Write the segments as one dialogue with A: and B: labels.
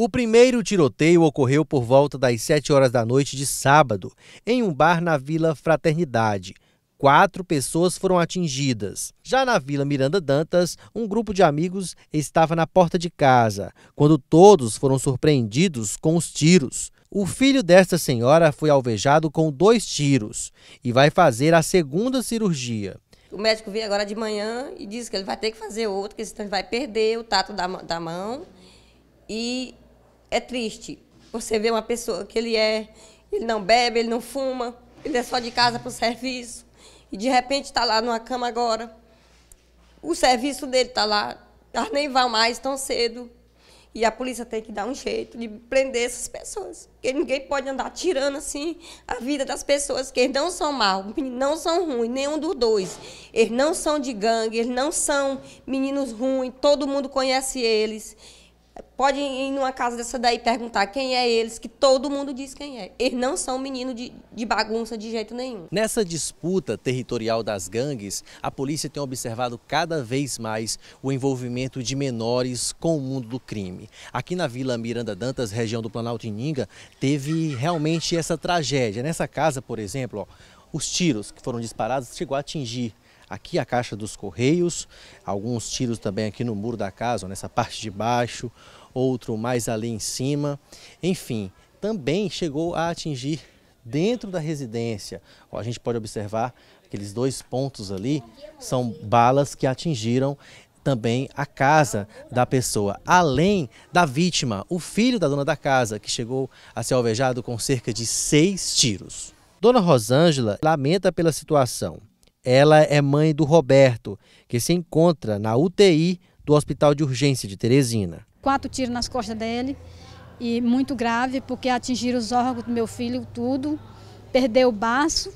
A: O primeiro tiroteio ocorreu por volta das 7 horas da noite de sábado, em um bar na Vila Fraternidade. Quatro pessoas foram atingidas. Já na Vila Miranda Dantas, um grupo de amigos estava na porta de casa, quando todos foram surpreendidos com os tiros. O filho desta senhora foi alvejado com dois tiros e vai fazer a segunda cirurgia.
B: O médico veio agora de manhã e disse que ele vai ter que fazer outro, que ele vai perder o tato da, da mão. E é triste. Você vê uma pessoa que ele é, ele não bebe, ele não fuma, ele é só de casa para o serviço, e de repente está lá numa cama agora. O serviço dele está lá, elas nem vão mais tão cedo. E a polícia tem que dar um jeito de prender essas pessoas. Porque ninguém pode andar tirando assim a vida das pessoas, que eles não são mal, não são ruins, nenhum dos dois. Eles não são de gangue, eles não são meninos ruins, todo mundo conhece eles pode ir numa casa dessa daí perguntar quem é eles, que todo mundo diz quem é. Eles não são menino de, de bagunça de jeito nenhum.
A: Nessa disputa territorial das gangues, a polícia tem observado cada vez mais o envolvimento de menores com o mundo do crime. Aqui na Vila Miranda Dantas, região do Planalto Ininga, teve realmente essa tragédia. Nessa casa, por exemplo, ó, os tiros que foram disparados chegou a atingir aqui a caixa dos Correios, alguns tiros também aqui no muro da casa, nessa parte de baixo, outro mais ali em cima. Enfim, também chegou a atingir dentro da residência. Ó, a gente pode observar aqueles dois pontos ali são balas que atingiram também a casa da pessoa, além da vítima, o filho da dona da casa, que chegou a ser alvejado com cerca de seis tiros. Dona Rosângela lamenta pela situação ela é mãe do Roberto, que se encontra na UTI do Hospital de Urgência de Teresina.
C: Quatro tiros nas costas dele e muito grave porque atingiram os órgãos do meu filho, tudo. Perdeu o baço,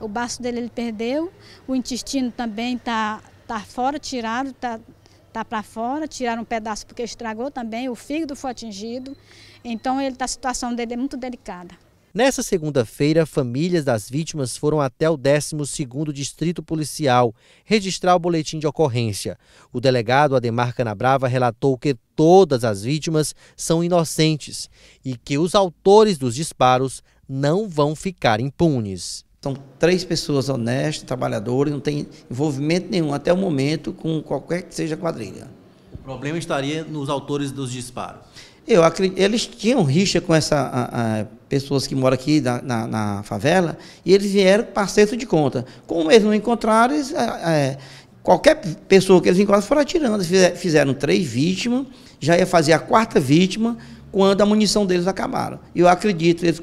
C: o baço dele ele perdeu, o intestino também está tá fora, tirado está tá, tá para fora, tiraram um pedaço porque estragou também, o fígado foi atingido. Então ele, a situação dele é muito delicada.
A: Nessa segunda-feira, famílias das vítimas foram até o 12º Distrito Policial registrar o boletim de ocorrência. O delegado Ademar Canabrava relatou que todas as vítimas são inocentes e que os autores dos disparos não vão ficar impunes. São três pessoas honestas, trabalhadoras, não tem envolvimento nenhum até o momento
D: com qualquer que seja quadrilha.
A: O problema estaria nos autores dos disparos.
D: Eu acredito, eles tinham rixa com essas pessoas que moram aqui na, na, na, favela e eles vieram parceiro de conta. Como eles não encontraram, eles, é, é qualquer pessoa que eles encontraram foram atirando. fizeram, três vítimas, já ia fazer a quarta vítima quando a munição deles acabaram. E eu acredito, eles,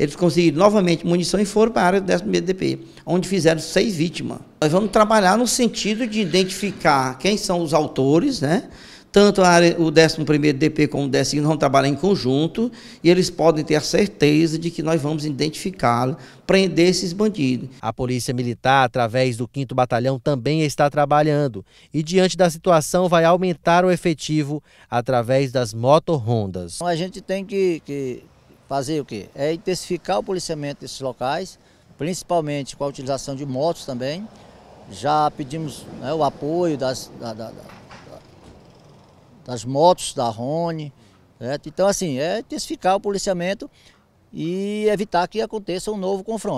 D: eles conseguiram novamente munição e foram para a área do 11 BDP, onde fizeram seis vítimas. Nós vamos trabalhar no sentido de identificar quem são os autores, né? tanto área, o 11º DP como o 10 vão
A: trabalhar em conjunto e eles podem ter a certeza de que nós vamos identificá-lo, prender esses bandidos. A Polícia Militar, através do 5 Batalhão, também está trabalhando e, diante da situação, vai aumentar o efetivo através das motorrondas.
D: Então, a gente tem que, que fazer o quê? É intensificar o policiamento desses locais, principalmente com a utilização de motos também. Já pedimos né, o apoio das, da, da das motos da Rony. Certo? Né? Então, assim, é intensificar o policiamento e evitar que aconteça um novo confronto.